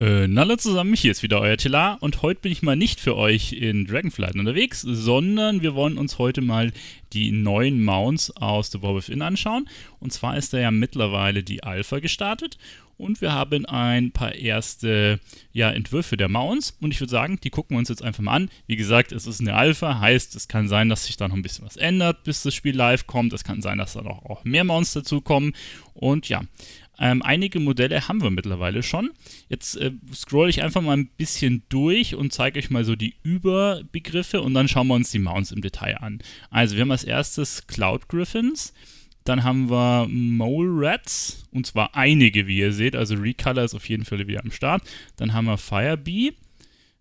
Äh, hallo zusammen, hier ist wieder euer Tela und heute bin ich mal nicht für euch in Dragonflight unterwegs, sondern wir wollen uns heute mal die neuen Mounts aus The War Within anschauen. Und zwar ist da ja mittlerweile die Alpha gestartet und wir haben ein paar erste ja, Entwürfe der Mounts und ich würde sagen, die gucken wir uns jetzt einfach mal an. Wie gesagt, es ist eine Alpha, heißt es kann sein, dass sich da noch ein bisschen was ändert, bis das Spiel live kommt. Es kann sein, dass da noch auch mehr Mounts dazukommen und ja, ähm, einige Modelle haben wir mittlerweile schon. Jetzt äh, scroll ich einfach mal ein bisschen durch und zeige euch mal so die Überbegriffe und dann schauen wir uns die Mounts im Detail an. Also wir haben als erstes Cloud Griffins. Dann haben wir Mole Rats, und zwar einige, wie ihr seht. Also Recolor ist auf jeden Fall wieder am Start. Dann haben wir Firebee.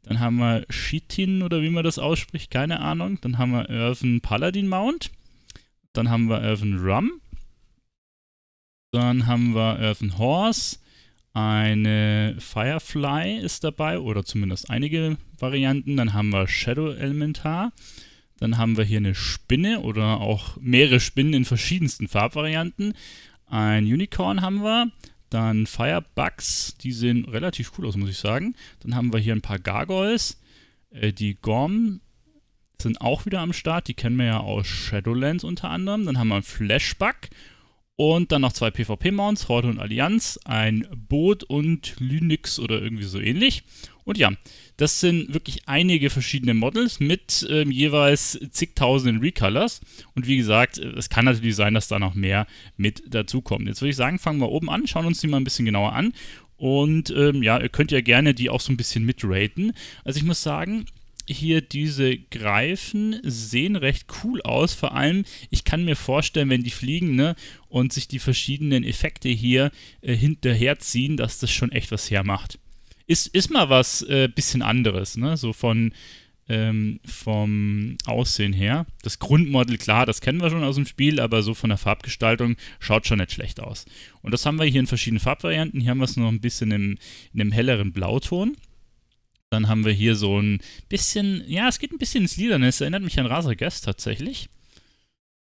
Dann haben wir Shitin oder wie man das ausspricht, keine Ahnung. Dann haben wir Irvin Paladin Mount. Dann haben wir Irvin Rum. Dann haben wir Earthen Horse. Eine Firefly ist dabei oder zumindest einige Varianten. Dann haben wir Shadow Elementar. Dann haben wir hier eine Spinne oder auch mehrere Spinnen in verschiedensten Farbvarianten. Ein Unicorn haben wir. Dann Firebugs, die sehen relativ cool aus, muss ich sagen. Dann haben wir hier ein paar Gargoyles. Äh, die Gorm sind auch wieder am Start. Die kennen wir ja aus Shadowlands unter anderem. Dann haben wir einen Flashbug und dann noch zwei PvP-Mounts, Horde und Allianz, ein Boot und Linux oder irgendwie so ähnlich. Und ja, das sind wirklich einige verschiedene Models mit ähm, jeweils zigtausenden Recolors. Und wie gesagt, äh, es kann natürlich sein, dass da noch mehr mit dazukommen. Jetzt würde ich sagen, fangen wir oben an, schauen uns die mal ein bisschen genauer an. Und ähm, ja, ihr könnt ja gerne die auch so ein bisschen mitraten. Also ich muss sagen, hier diese Greifen sehen recht cool aus. Vor allem, ich kann mir vorstellen, wenn die fliegen ne, und sich die verschiedenen Effekte hier äh, hinterherziehen, dass das schon echt was hermacht. Ist, ist mal was äh, bisschen anderes, ne? so von, ähm, vom Aussehen her. Das Grundmodel, klar, das kennen wir schon aus dem Spiel, aber so von der Farbgestaltung schaut schon nicht schlecht aus. Und das haben wir hier in verschiedenen Farbvarianten. Hier haben wir es noch ein bisschen in einem helleren Blauton. Dann haben wir hier so ein bisschen, ja, es geht ein bisschen ins Liederne. Es erinnert mich an Guest tatsächlich.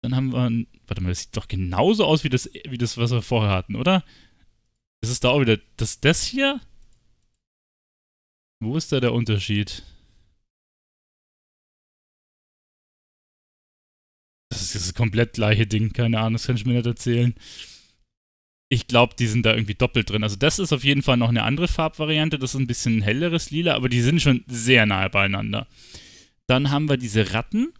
Dann haben wir, ein, warte mal, das sieht doch genauso aus wie das, wie das, was wir vorher hatten, oder? Ist es da auch wieder, das, das hier? Wo ist da der Unterschied? Das ist das komplett gleiche Ding, keine Ahnung, das kann ich mir nicht erzählen ich glaube, die sind da irgendwie doppelt drin. Also das ist auf jeden Fall noch eine andere Farbvariante. Das ist ein bisschen helleres Lila, aber die sind schon sehr nahe beieinander. Dann haben wir diese Ratten.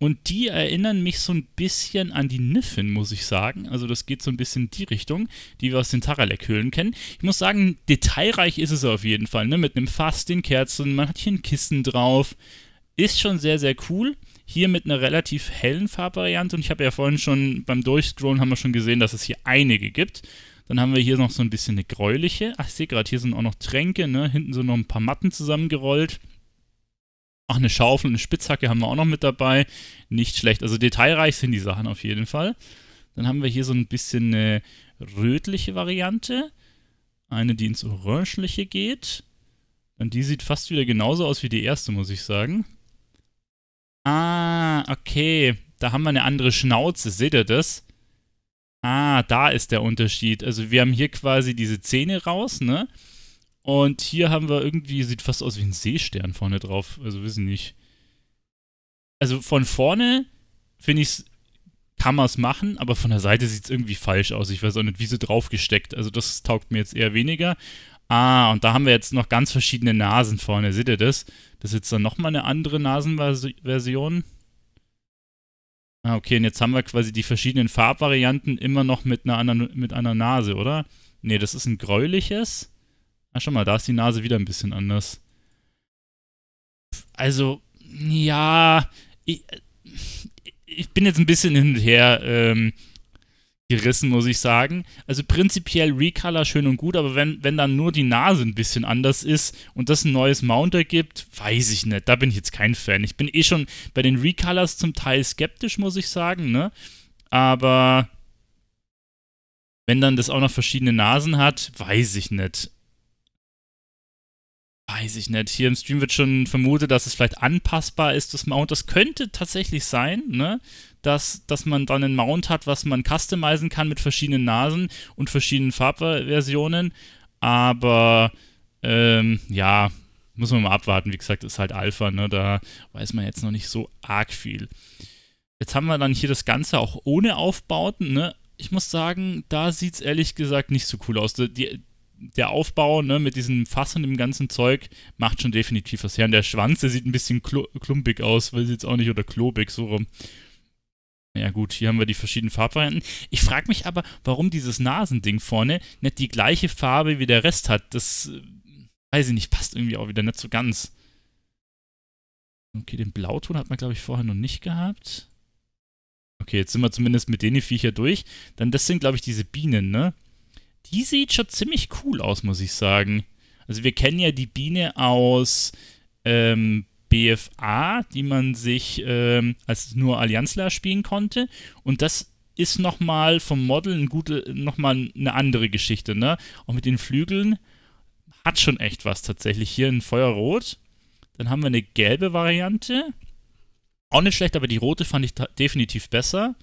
Und die erinnern mich so ein bisschen an die Niffin, muss ich sagen. Also das geht so ein bisschen in die Richtung, die wir aus den Taralek-Höhlen kennen. Ich muss sagen, detailreich ist es auf jeden Fall, ne? Mit einem Fass, den Kerzen, man hat hier ein Kissen drauf. Ist schon sehr, sehr cool. Hier mit einer relativ hellen Farbvariante. Und ich habe ja vorhin schon beim Durchscrollen haben wir schon gesehen, dass es hier einige gibt. Dann haben wir hier noch so ein bisschen eine gräuliche. Ach, ich sehe gerade, hier sind auch noch Tränke, ne? Hinten sind noch ein paar Matten zusammengerollt. Ach, eine Schaufel, und eine Spitzhacke haben wir auch noch mit dabei. Nicht schlecht. Also detailreich sind die Sachen auf jeden Fall. Dann haben wir hier so ein bisschen eine rötliche Variante. Eine, die ins Orangeliche geht. Und die sieht fast wieder genauso aus wie die erste, muss ich sagen. Ah, okay. Da haben wir eine andere Schnauze. Seht ihr das? Ah, da ist der Unterschied. Also wir haben hier quasi diese Zähne raus, ne? Und hier haben wir irgendwie, sieht fast aus wie ein Seestern vorne drauf. Also wissen nicht. Also von vorne finde ich, kann man es machen, aber von der Seite sieht es irgendwie falsch aus. Ich weiß auch nicht, wie sie draufgesteckt. Also das taugt mir jetzt eher weniger. Ah, und da haben wir jetzt noch ganz verschiedene Nasen vorne. Seht ihr das? Das ist jetzt dann nochmal eine andere Nasenversion. Ah, okay, und jetzt haben wir quasi die verschiedenen Farbvarianten immer noch mit einer, anderen, mit einer Nase, oder? Nee, das ist ein gräuliches. Ah, schau mal, da ist die Nase wieder ein bisschen anders. Also, ja, ich, ich bin jetzt ein bisschen hin und her. Ähm, gerissen, muss ich sagen. Also prinzipiell Recolor schön und gut, aber wenn, wenn dann nur die Nase ein bisschen anders ist und das ein neues Mount ergibt, weiß ich nicht. Da bin ich jetzt kein Fan. Ich bin eh schon bei den Recolors zum Teil skeptisch, muss ich sagen, ne? Aber wenn dann das auch noch verschiedene Nasen hat, weiß ich nicht. Weiß ich nicht. Hier im Stream wird schon vermutet, dass es vielleicht anpassbar ist, das Mount. Das könnte tatsächlich sein, ne? dass, dass man dann einen Mount hat, was man customizen kann mit verschiedenen Nasen und verschiedenen Farbversionen. Aber ähm, ja, muss man mal abwarten. Wie gesagt, ist halt Alpha, ne? da weiß man jetzt noch nicht so arg viel. Jetzt haben wir dann hier das Ganze auch ohne Aufbauten. Ne? Ich muss sagen, da sieht es ehrlich gesagt nicht so cool aus. Die, der Aufbau ne, mit diesem Fass und dem ganzen Zeug macht schon definitiv was her. Und der Schwanz, der sieht ein bisschen klumpig aus, weil weiß jetzt auch nicht, oder klobig so rum. Ja gut, hier haben wir die verschiedenen Farbvarianten. Ich frage mich aber, warum dieses Nasending vorne nicht die gleiche Farbe wie der Rest hat. Das, äh, weiß ich nicht, passt irgendwie auch wieder nicht so ganz. Okay, den Blauton hat man, glaube ich, vorher noch nicht gehabt. Okay, jetzt sind wir zumindest mit den Viecher durch. Dann das sind, glaube ich, diese Bienen, ne? Die sieht schon ziemlich cool aus, muss ich sagen. Also wir kennen ja die Biene aus ähm, BFA, die man sich ähm, als nur Allianzler spielen konnte. Und das ist nochmal vom Model ein gute, nochmal eine andere Geschichte. Ne? Auch mit den Flügeln hat schon echt was tatsächlich. Hier ein Feuerrot. Dann haben wir eine gelbe Variante. Auch nicht schlecht, aber die rote fand ich definitiv besser.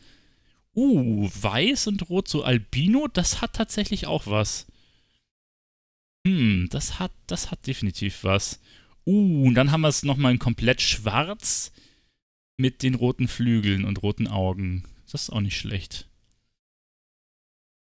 Uh, weiß und rot, so Albino, das hat tatsächlich auch was. Hm, das hat, das hat definitiv was. Uh, und dann haben wir es nochmal in komplett schwarz mit den roten Flügeln und roten Augen. Das ist auch nicht schlecht.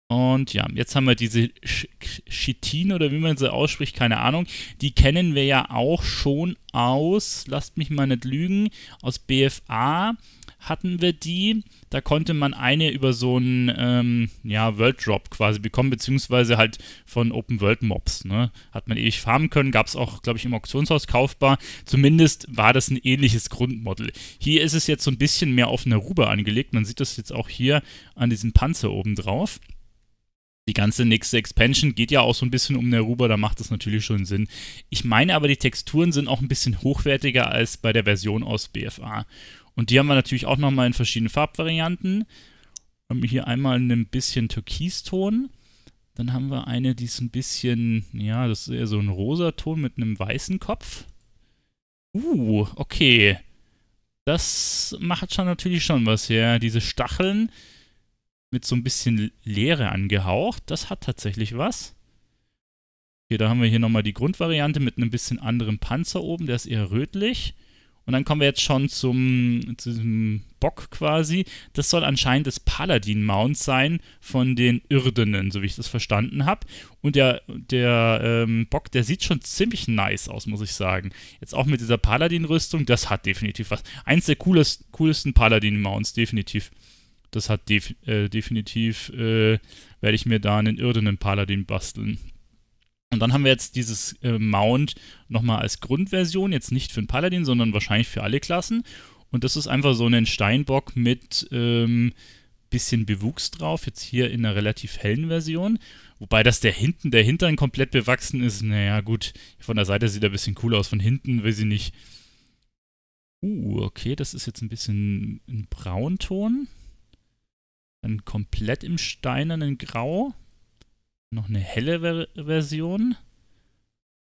Und ja, jetzt haben wir diese Chitin oder wie man sie ausspricht, keine Ahnung. Die kennen wir ja auch schon aus, lasst mich mal nicht lügen, aus BFA hatten wir die. Da konnte man eine über so einen ähm, ja, World Drop quasi bekommen, beziehungsweise halt von Open World Mobs. Ne? Hat man ewig farmen können, gab es auch, glaube ich, im Auktionshaus kaufbar. Zumindest war das ein ähnliches Grundmodell. Hier ist es jetzt so ein bisschen mehr auf Naruba angelegt. Man sieht das jetzt auch hier an diesem Panzer oben drauf die ganze nächste Expansion geht ja auch so ein bisschen um Neruba, da macht das natürlich schon Sinn. Ich meine aber, die Texturen sind auch ein bisschen hochwertiger als bei der Version aus BFA. Und die haben wir natürlich auch nochmal in verschiedenen Farbvarianten. Haben hier einmal ein bisschen Türkiston. Dann haben wir eine, die ist ein bisschen, ja, das ist eher so ein rosa Ton mit einem weißen Kopf. Uh, okay. Das macht schon natürlich schon was her. Diese Stacheln mit so ein bisschen Leere angehaucht, das hat tatsächlich was. Okay, da haben wir hier nochmal die Grundvariante mit einem bisschen anderen Panzer oben, der ist eher rötlich. Und dann kommen wir jetzt schon zum, zum Bock quasi. Das soll anscheinend das Paladin-Mount sein von den Irdenen, so wie ich das verstanden habe. Und der, der ähm, Bock, der sieht schon ziemlich nice aus, muss ich sagen. Jetzt auch mit dieser Paladin-Rüstung, das hat definitiv was. Eins der coolest, coolsten Paladin-Mounts, definitiv. Das hat def, äh, definitiv, äh, werde ich mir da einen Irdenen-Paladin basteln. Und dann haben wir jetzt dieses äh, Mount nochmal als Grundversion, jetzt nicht für den Paladin, sondern wahrscheinlich für alle Klassen. Und das ist einfach so ein Steinbock mit ähm, bisschen Bewuchs drauf, jetzt hier in einer relativ hellen Version. Wobei das der hinten, der Hintern komplett bewachsen ist, naja gut, von der Seite sieht er ein bisschen cool aus, von hinten will sie nicht. Uh, okay, das ist jetzt ein bisschen ein Braunton. Dann komplett im steinernen Grau noch eine helle Ver Version.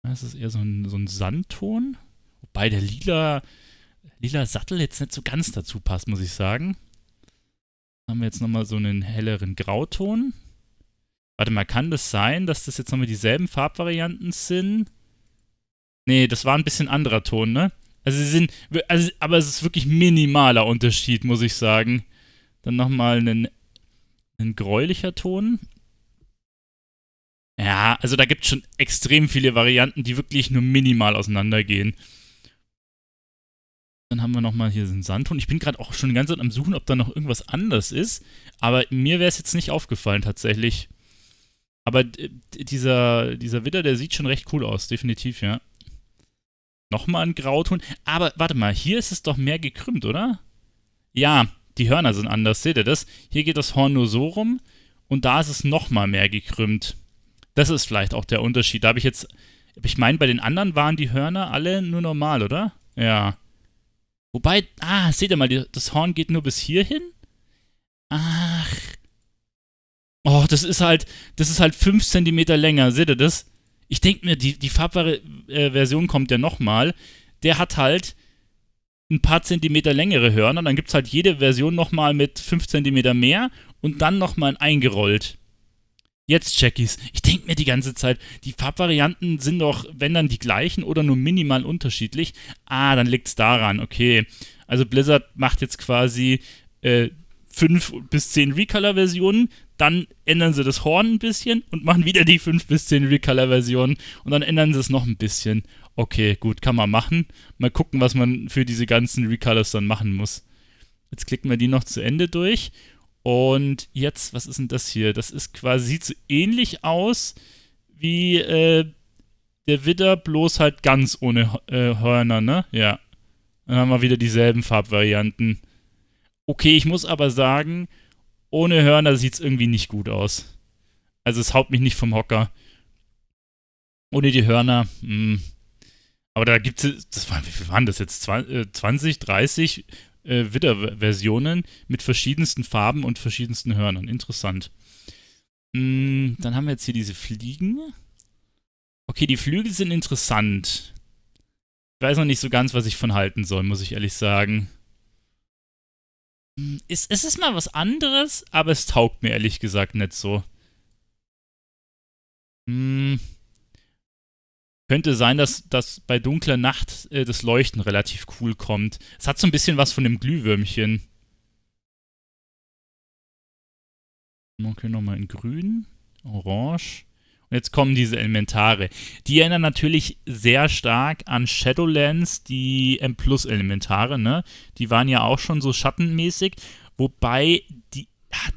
Das ist eher so ein, so ein Sandton. Wobei der lila, lila Sattel jetzt nicht so ganz dazu passt, muss ich sagen. Dann haben wir jetzt nochmal so einen helleren Grauton. Warte mal, kann das sein, dass das jetzt nochmal dieselben Farbvarianten sind? Nee, das war ein bisschen anderer Ton, ne? Also sie sind, also, aber es ist wirklich minimaler Unterschied, muss ich sagen. Dann nochmal ein, ein gräulicher Ton. Ja, also da gibt es schon extrem viele Varianten, die wirklich nur minimal auseinandergehen. Dann haben wir nochmal hier den Sandton. Ich bin gerade auch schon die ganze Zeit am Suchen, ob da noch irgendwas anders ist. Aber mir wäre es jetzt nicht aufgefallen tatsächlich. Aber dieser, dieser Widder, der sieht schon recht cool aus, definitiv, ja. Nochmal ein Grauton. Aber warte mal, hier ist es doch mehr gekrümmt, oder? Ja, die Hörner sind anders, seht ihr das? Hier geht das Horn nur so rum und da ist es nochmal mehr gekrümmt. Das ist vielleicht auch der Unterschied. Da habe ich jetzt, ich meine, bei den anderen waren die Hörner alle nur normal, oder? Ja. Wobei, ah, seht ihr mal, die, das Horn geht nur bis hierhin? Ach. Oh, das ist halt, das ist halt 5 cm länger, seht ihr das? Ich denke mir, die, die Farbversion äh, kommt ja nochmal. Der hat halt ein paar Zentimeter längere Hörner, dann gibt es halt jede Version nochmal mit 5 cm mehr und dann nochmal eingerollt. Jetzt Jackies. Ich denke mir die ganze Zeit, die Farbvarianten sind doch, wenn dann die gleichen oder nur minimal unterschiedlich. Ah, dann liegt es daran. Okay. Also Blizzard macht jetzt quasi äh, fünf bis zehn Recolor-Versionen, dann ändern sie das Horn ein bisschen und machen wieder die fünf bis zehn Recolor-Versionen und dann ändern sie es noch ein bisschen. Okay, gut, kann man machen. Mal gucken, was man für diese ganzen Recolors dann machen muss. Jetzt klicken wir die noch zu Ende durch und jetzt, was ist denn das hier? Das ist quasi, sieht so ähnlich aus wie äh, der Widder, bloß halt ganz ohne äh, Hörner, ne? Ja. Dann haben wir wieder dieselben Farbvarianten. Okay, ich muss aber sagen, ohne Hörner sieht es irgendwie nicht gut aus. Also es haut mich nicht vom Hocker. Ohne die Hörner, mh. Hm. Aber da gibt es, wie viel waren das jetzt? 20, 30? Äh, äh, Widder-Versionen mit verschiedensten Farben und verschiedensten Hörnern. Interessant. Mm, dann haben wir jetzt hier diese Fliegen. Okay, die Flügel sind interessant. Ich weiß noch nicht so ganz, was ich von halten soll, muss ich ehrlich sagen. Mm, es, es ist mal was anderes, aber es taugt mir ehrlich gesagt nicht so. Hm könnte sein, dass, dass bei dunkler Nacht äh, das Leuchten relativ cool kommt. Es hat so ein bisschen was von dem Glühwürmchen. Okay, nochmal in grün, orange. Und jetzt kommen diese Elementare. Die erinnern natürlich sehr stark an Shadowlands, die M-Plus-Elementare, ne? Die waren ja auch schon so schattenmäßig. Wobei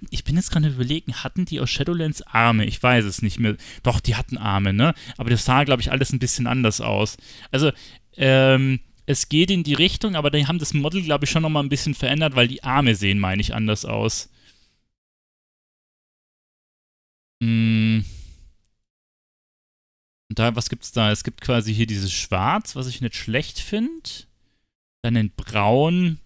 ich bin jetzt gerade überlegen, hatten die aus Shadowlands Arme? Ich weiß es nicht mehr. Doch, die hatten Arme, ne? Aber das sah, glaube ich, alles ein bisschen anders aus. Also, ähm, es geht in die Richtung, aber die haben das Model, glaube ich, schon nochmal ein bisschen verändert, weil die Arme sehen, meine ich, anders aus. Hm. Und da, was gibt's da? Es gibt quasi hier dieses Schwarz, was ich nicht schlecht finde. Dann den Braun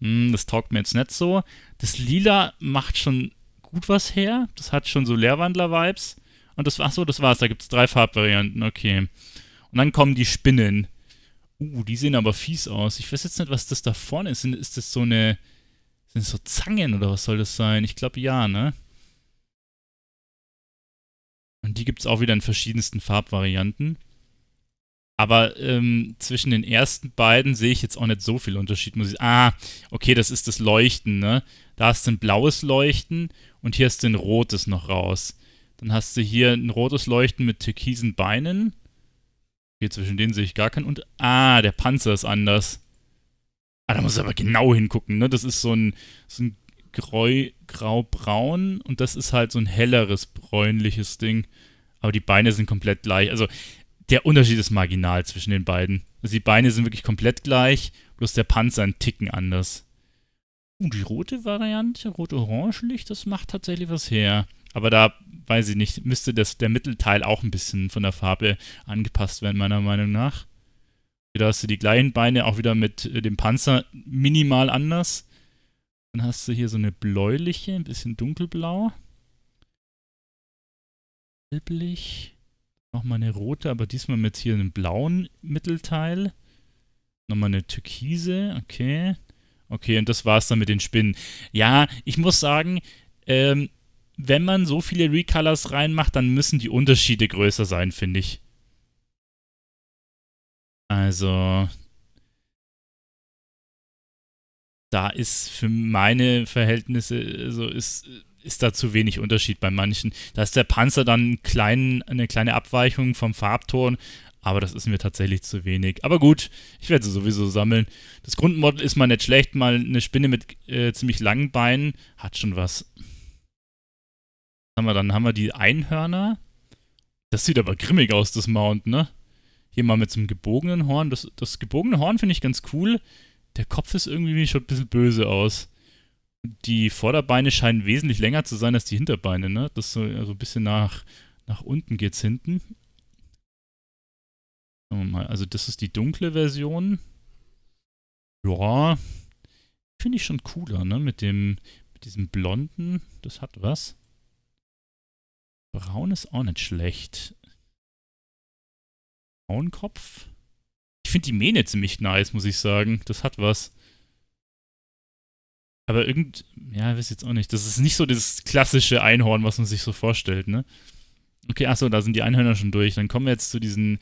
hm, das taugt mir jetzt nicht so. Das Lila macht schon gut was her. Das hat schon so Leerwandler-Vibes. Und das war so, das war's. Da gibt es drei Farbvarianten, okay. Und dann kommen die Spinnen. Uh, die sehen aber fies aus. Ich weiß jetzt nicht, was das da vorne ist. Ist das so eine. Sind das so Zangen oder was soll das sein? Ich glaube ja, ne? Und die gibt es auch wieder in verschiedensten Farbvarianten. Aber ähm, zwischen den ersten beiden sehe ich jetzt auch nicht so viel Unterschied. Muss ich, ah, okay, das ist das Leuchten, ne? Da hast du ein blaues Leuchten und hier hast du ein rotes noch raus. Dann hast du hier ein rotes Leuchten mit türkisen Beinen. Hier zwischen denen sehe ich gar keinen und Ah, der Panzer ist anders. Ah, da muss ich aber genau hingucken, ne? Das ist so ein, so ein grau-braun und das ist halt so ein helleres bräunliches Ding. Aber die Beine sind komplett gleich. Also der Unterschied ist marginal zwischen den beiden. Also die Beine sind wirklich komplett gleich, bloß der Panzer ein Ticken anders. Und uh, die rote Variante, rot-orange-Licht, das macht tatsächlich was her. Aber da, weiß ich nicht, müsste das, der Mittelteil auch ein bisschen von der Farbe angepasst werden, meiner Meinung nach. Da hast du die gleichen Beine auch wieder mit äh, dem Panzer minimal anders. Dann hast du hier so eine bläuliche, ein bisschen dunkelblau. Gelblich. Nochmal eine rote, aber diesmal mit hier einem blauen Mittelteil. Nochmal eine türkise, okay. Okay, und das war's dann mit den Spinnen. Ja, ich muss sagen, ähm, wenn man so viele Recolors reinmacht, dann müssen die Unterschiede größer sein, finde ich. Also, da ist für meine Verhältnisse, also ist ist da zu wenig Unterschied bei manchen. Da ist der Panzer dann klein, eine kleine Abweichung vom Farbton, aber das ist mir tatsächlich zu wenig. Aber gut, ich werde sie sowieso sammeln. Das Grundmodel ist mal nicht schlecht, mal eine Spinne mit äh, ziemlich langen Beinen hat schon was. Haben wir dann haben wir die Einhörner. Das sieht aber grimmig aus, das Mount, ne? Hier mal mit so einem gebogenen Horn. Das, das gebogene Horn finde ich ganz cool. Der Kopf ist irgendwie schon ein bisschen böse aus die Vorderbeine scheinen wesentlich länger zu sein als die Hinterbeine, ne? Das so also ein bisschen nach, nach unten es hinten. Mal, also das ist die dunkle Version. Ja, finde ich schon cooler, ne? Mit dem, mit diesem blonden, das hat was. Braun ist auch nicht schlecht. Braunkopf. Ich finde die Mähne ziemlich nice, muss ich sagen. Das hat was. Aber irgend, ja, ich weiß jetzt auch nicht. Das ist nicht so dieses klassische Einhorn, was man sich so vorstellt, ne? Okay, achso, da sind die Einhörner schon durch. Dann kommen wir jetzt zu diesen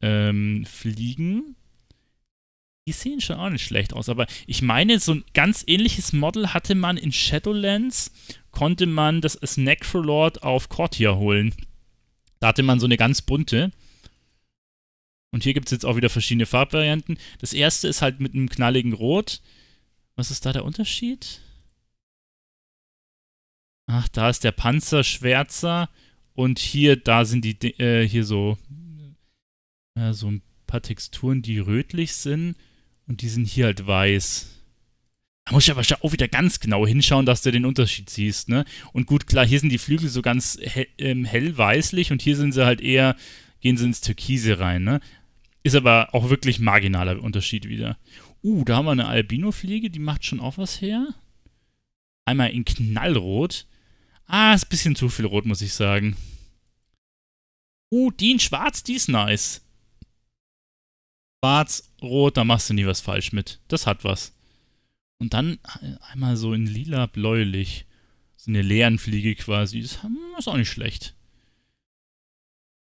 ähm, Fliegen. Die sehen schon auch nicht schlecht aus, aber ich meine, so ein ganz ähnliches Model hatte man in Shadowlands, konnte man das als Necrolord auf Cortia holen. Da hatte man so eine ganz bunte. Und hier gibt es jetzt auch wieder verschiedene Farbvarianten. Das erste ist halt mit einem knalligen Rot. Was ist da der Unterschied? Ach, da ist der Panzer schwärzer und hier, da sind die, äh, hier so, äh, so ein paar Texturen, die rötlich sind und die sind hier halt weiß. Da muss ich aber auch wieder ganz genau hinschauen, dass du den Unterschied siehst, ne? Und gut, klar, hier sind die Flügel so ganz hell, ähm, hellweißlich und hier sind sie halt eher, gehen sie ins Türkise rein, ne? Ist aber auch wirklich marginaler Unterschied wieder. Uh, da haben wir eine Albino-Fliege, die macht schon auch was her. Einmal in Knallrot. Ah, ist ein bisschen zu viel Rot, muss ich sagen. Uh, die in Schwarz, die ist nice. Schwarz, Rot, da machst du nie was falsch mit. Das hat was. Und dann äh, einmal so in lila-bläulich. So eine Fliege quasi. Das hm, ist auch nicht schlecht.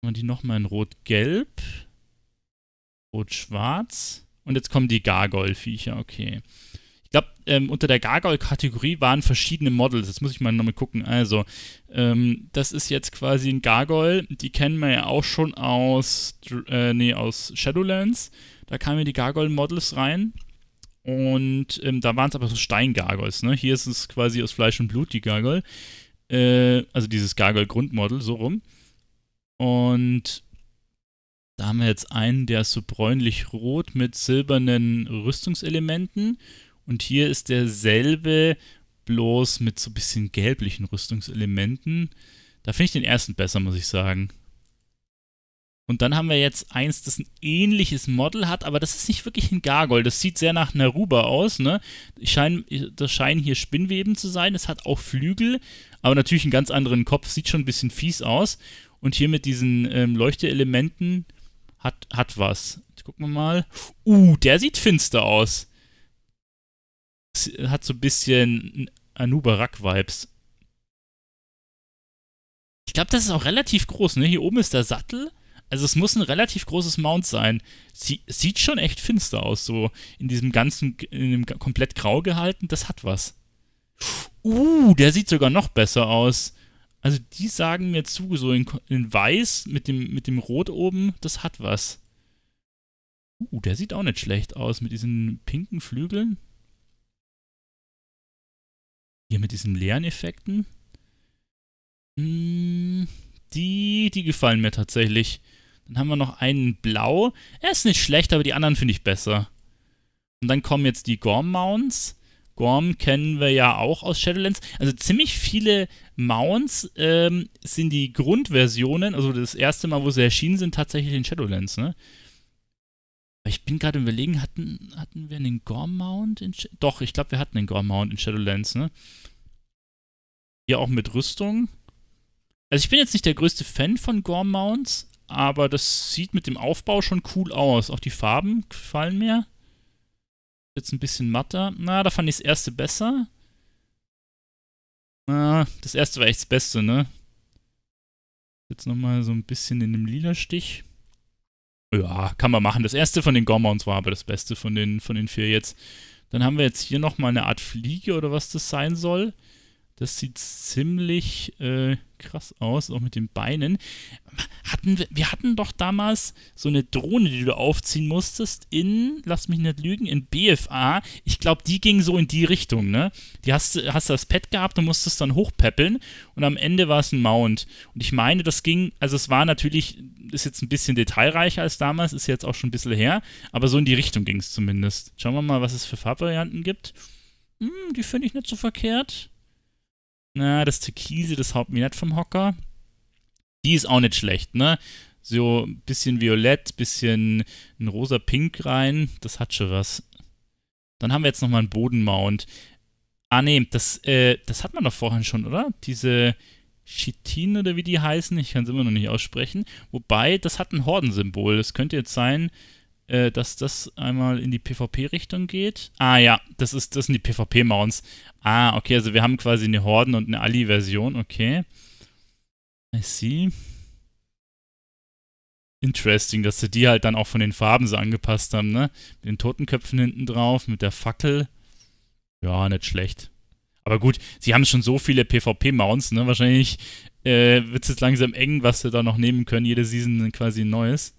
Machen wir die nochmal in Rot-Gelb. Rot-Schwarz. Und jetzt kommen die Gargoyle-Viecher, okay. Ich glaube, ähm, unter der Gargoyle-Kategorie waren verschiedene Models. Jetzt muss ich mal nochmal gucken. Also, ähm, das ist jetzt quasi ein Gargoyle. Die kennen wir ja auch schon aus, äh, nee, aus Shadowlands. Da kamen ja die Gargoyle-Models rein. Und ähm, da waren es aber so Steingargoyles. Ne? Hier ist es quasi aus Fleisch und Blut, die Gargoyle. Äh, also dieses Gargoyle-Grundmodel, so rum. Und da haben wir jetzt einen, der ist so bräunlich-rot mit silbernen Rüstungselementen. Und hier ist derselbe, bloß mit so ein bisschen gelblichen Rüstungselementen. Da finde ich den ersten besser, muss ich sagen. Und dann haben wir jetzt eins, das ein ähnliches Model hat, aber das ist nicht wirklich ein Gargoyle. Das sieht sehr nach Naruba aus, ne? Schein, das scheinen hier Spinnweben zu sein. Es hat auch Flügel, aber natürlich einen ganz anderen Kopf. Sieht schon ein bisschen fies aus. Und hier mit diesen ähm, Leuchteelementen hat, hat was. Jetzt gucken wir mal. Uh, der sieht finster aus. Hat so ein bisschen Anubarak-Vibes. Ich glaube, das ist auch relativ groß, ne? Hier oben ist der Sattel. Also es muss ein relativ großes Mount sein. Sie, sieht schon echt finster aus, so in diesem ganzen, in dem komplett grau gehalten. Das hat was. Uh, der sieht sogar noch besser aus. Also die sagen mir zu, so in, in weiß mit dem, mit dem Rot oben, das hat was. Uh, der sieht auch nicht schlecht aus mit diesen pinken Flügeln. Hier mit diesen leeren Effekten. Mm, die, die gefallen mir tatsächlich. Dann haben wir noch einen blau. Er ist nicht schlecht, aber die anderen finde ich besser. Und dann kommen jetzt die Gorm Mounts. Gorm kennen wir ja auch aus Shadowlands. Also ziemlich viele Mounts ähm, sind die Grundversionen, also das erste Mal, wo sie erschienen sind, tatsächlich in Shadowlands, ne? Ich bin gerade überlegen, hatten, hatten wir einen Gorm-Mount in Sh Doch, ich glaube, wir hatten einen Gorm-Mount in Shadowlands, ne? Hier auch mit Rüstung. Also ich bin jetzt nicht der größte Fan von Gorm-Mounts, aber das sieht mit dem Aufbau schon cool aus. Auch die Farben gefallen mir. Jetzt ein bisschen matter. Na, da fand ich das erste besser. Na, das erste war echt das Beste, ne? Jetzt nochmal so ein bisschen in dem lila Stich. Ja, kann man machen. Das erste von den Gormons war aber das Beste von den, von den vier jetzt. Dann haben wir jetzt hier nochmal eine Art Fliege oder was das sein soll. Das sieht ziemlich äh, krass aus, auch mit den Beinen. Hatten wir, wir hatten doch damals so eine Drohne, die du aufziehen musstest in, lass mich nicht lügen, in BFA. Ich glaube, die ging so in die Richtung, ne? Die hast, hast das Pad gehabt und musstest dann hochpäppeln und am Ende war es ein Mount. Und ich meine, das ging, also es war natürlich, ist jetzt ein bisschen detailreicher als damals, ist jetzt auch schon ein bisschen her, aber so in die Richtung ging es zumindest. Schauen wir mal, was es für Farbvarianten gibt. Hm, die finde ich nicht so verkehrt. Na, das Türkise, das haut mir nicht vom Hocker. Die ist auch nicht schlecht, ne? So ein bisschen violett, bisschen ein rosa Pink rein. Das hat schon was. Dann haben wir jetzt nochmal einen Bodenmount. Ah, ne, das, äh, das hat man doch vorhin schon, oder? Diese Chitin oder wie die heißen. Ich kann es immer noch nicht aussprechen. Wobei, das hat ein Hordensymbol. Das könnte jetzt sein, äh, dass das einmal in die PvP-Richtung geht. Ah ja, das ist das sind die PvP-Mounts. Ah, okay, also wir haben quasi eine Horden- und eine Ali-Version, okay. I see. Interesting, dass sie die halt dann auch von den Farben so angepasst haben, ne? Mit den Totenköpfen hinten drauf, mit der Fackel. Ja, nicht schlecht. Aber gut, sie haben schon so viele PvP-Mounts, ne? Wahrscheinlich äh, wird es jetzt langsam eng, was sie da noch nehmen können. Jede Season quasi ein neues.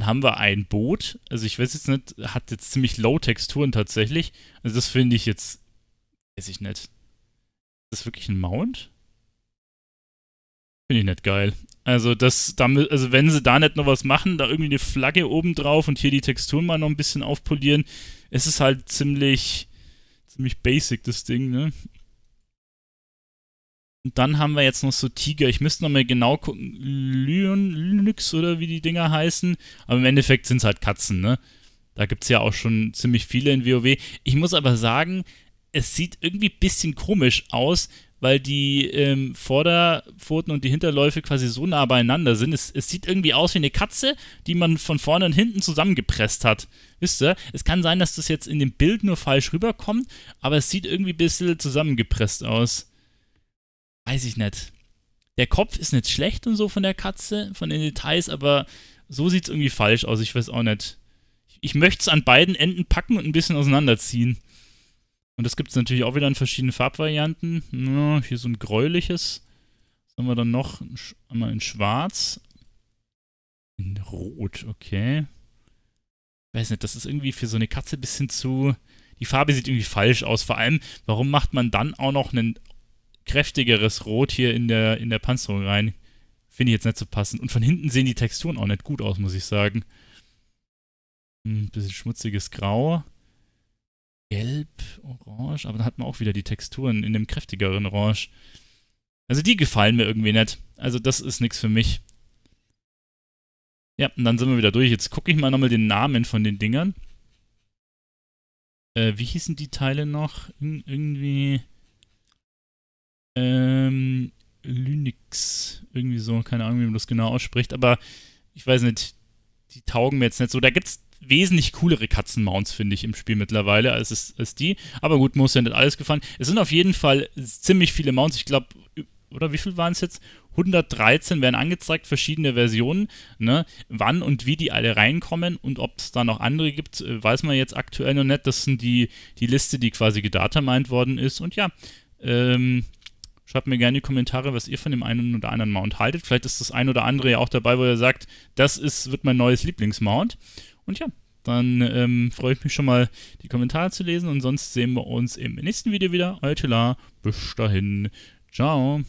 Dann haben wir ein Boot. Also ich weiß jetzt nicht, hat jetzt ziemlich low Texturen tatsächlich. Also das finde ich jetzt, weiß ich nicht. Ist das wirklich ein Mount? Finde ich nicht geil. Also das, damit, also wenn sie da nicht noch was machen, da irgendwie eine Flagge oben drauf und hier die Texturen mal noch ein bisschen aufpolieren, ist es halt ziemlich, ziemlich basic das Ding, ne? Und dann haben wir jetzt noch so Tiger. Ich müsste nochmal genau gucken. Lyon, Lynx oder wie die Dinger heißen. Aber im Endeffekt sind es halt Katzen, ne? Da gibt es ja auch schon ziemlich viele in WoW. Ich muss aber sagen, es sieht irgendwie ein bisschen komisch aus, weil die ähm, Vorderpfoten und die Hinterläufe quasi so nah beieinander sind. Es, es, sieht irgendwie aus wie eine Katze, die man von vorne und hinten zusammengepresst hat. Wisst ihr? Es kann sein, dass das jetzt in dem Bild nur falsch rüberkommt, aber es sieht irgendwie ein bisschen zusammengepresst aus weiß ich nicht. Der Kopf ist nicht schlecht und so von der Katze, von den Details, aber so sieht es irgendwie falsch aus. Ich weiß auch nicht. Ich möchte es an beiden Enden packen und ein bisschen auseinanderziehen. Und das gibt es natürlich auch wieder in verschiedenen Farbvarianten. Ja, hier so ein gräuliches. Was haben wir dann noch? Einmal in schwarz. In rot, okay. Ich weiß nicht, das ist irgendwie für so eine Katze ein bisschen zu... Die Farbe sieht irgendwie falsch aus. Vor allem, warum macht man dann auch noch einen kräftigeres Rot hier in der, in der Panzerung rein. Finde ich jetzt nicht so passend. Und von hinten sehen die Texturen auch nicht gut aus, muss ich sagen. Ein hm, bisschen schmutziges Grau. Gelb, Orange, aber da hat man auch wieder die Texturen in dem kräftigeren Orange. Also die gefallen mir irgendwie nicht. Also das ist nichts für mich. Ja, und dann sind wir wieder durch. Jetzt gucke ich mal nochmal den Namen von den Dingern. Äh, wie hießen die Teile noch? In irgendwie... Ähm, Lynix, irgendwie so, keine Ahnung, wie man das genau ausspricht, aber ich weiß nicht, die taugen mir jetzt nicht so. Da gibt es wesentlich coolere Katzenmounts, finde ich, im Spiel mittlerweile als, als die. Aber gut, muss ja nicht alles gefallen. Es sind auf jeden Fall ziemlich viele Mounts. Ich glaube, oder wie viel waren es jetzt? 113 werden angezeigt, verschiedene Versionen. Ne? Wann und wie die alle reinkommen und ob es da noch andere gibt, äh, weiß man jetzt aktuell noch nicht. Das sind die, die Liste, die quasi gedatamined worden ist. Und ja, ähm, Schreibt mir gerne in die Kommentare, was ihr von dem einen oder anderen Mount haltet. Vielleicht ist das ein oder andere ja auch dabei, wo ihr sagt, das ist, wird mein neues Lieblingsmount. Und ja, dann ähm, freue ich mich schon mal, die Kommentare zu lesen. Und sonst sehen wir uns im nächsten Video wieder. Euer Tila, bis dahin. Ciao.